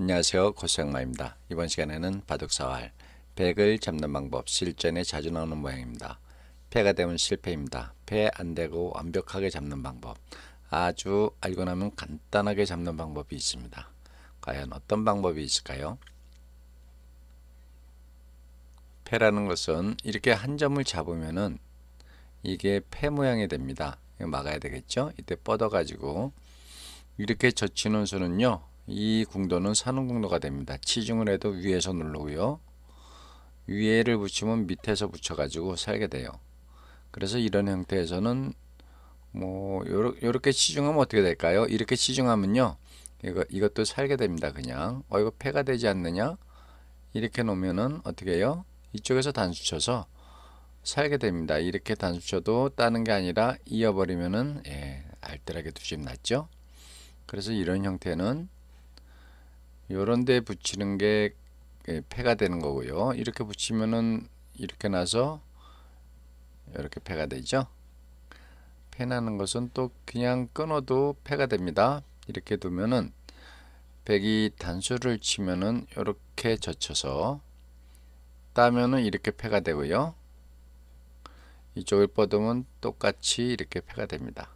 안녕하세요 고수양마입니다. 이번 시간에는 바둑사활 백을 잡는 방법 실전에 자주 나오는 모양입니다. 패가 되면 실패입니다. 패 안되고 완벽하게 잡는 방법 아주 알고 나면 간단하게 잡는 방법이 있습니다. 과연 어떤 방법이 있을까요? 패라는 것은 이렇게 한 점을 잡으면은 이게 패 모양이 됩니다. 막아야 되겠죠? 이때 뻗어가지고 이렇게 젖히는 수는요 이 궁도는 사는 궁도가 됩니다. 치중을 해도 위에서 누르고요. 위에를 붙이면 밑에서 붙여가지고 살게 돼요. 그래서 이런 형태에서는 뭐 요러, 요렇게 치중하면 어떻게 될까요? 이렇게 치중하면요. 이거, 이것도 살게 됩니다. 그냥 어 이거 폐가 되지 않느냐? 이렇게 놓으면은 어떻게 해요? 이쪽에서 단수 쳐서 살게 됩니다. 이렇게 단수 쳐도 따는 게 아니라 이어버리면은 예, 알뜰하게 두집 났죠. 그래서 이런 형태는 요런 데 붙이는 게폐가 예, 되는 거고요 이렇게 붙이면은 이렇게 나서 이렇게 폐가 되죠 폐나는 것은 또 그냥 끊어도 폐가 됩니다 이렇게 두면은 백이 단수를 치면은 이렇게 젖혀서 따면은 이렇게 폐가 되고요 이쪽을 뻗으면 똑같이 이렇게 폐가 됩니다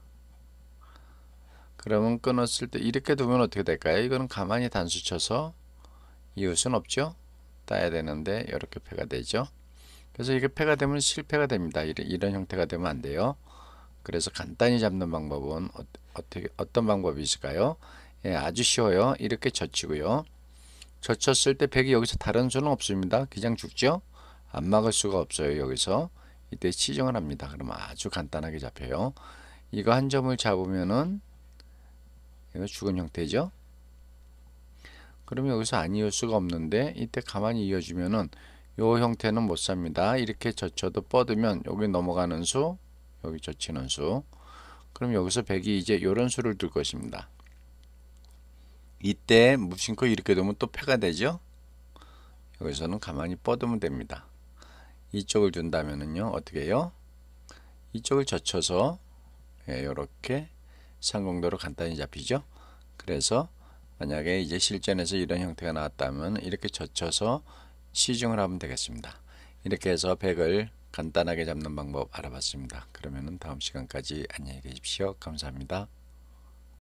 그러면 끊었을 때 이렇게 두면 어떻게 될까요? 이거는 가만히 단수 쳐서 이웃은 없죠? 따야 되는데 이렇게 패가 되죠. 그래서 이게 패가 되면 실패가 됩니다. 이런, 이런 형태가 되면 안 돼요. 그래서 간단히 잡는 방법은 어, 떻게 어떤 방법이 있을까요? 예, 아주 쉬워요. 이렇게 젖히고요. 젖혔을 때 백이 여기서 다른 수는 없습니다. 그냥 죽죠? 안 막을 수가 없어요. 여기서 이때 치정을 합니다. 그러면 아주 간단하게 잡혀요. 이거 한 점을 잡으면은 죽은 형태죠. 그러면 여기서 안 이을 수가 없는데 이때 가만히 이어주면은 요 형태는 못 삽니다. 이렇게 젖혀도 뻗으면 여기 넘어가는 수, 여기 젖히는 수. 그럼 여기서 백이 이제 요런 수를 둘 것입니다. 이때 무심코 이렇게 되면 또 패가 되죠. 여기서는 가만히 뻗으면 됩니다. 이쪽을 둔다면은요 어떻게 해요? 이쪽을 젖혀서 이렇게 예, 상공도로 간단히 잡히죠. 그래서 만약에 이제 실전에서 이런 형태가 나왔다면 이렇게 젖혀서 시중을 하면 되겠습니다. 이렇게 해서 100을 간단하게 잡는 방법 알아봤습니다. 그러면 다음 시간까지 안녕히 계십시오. 감사합니다.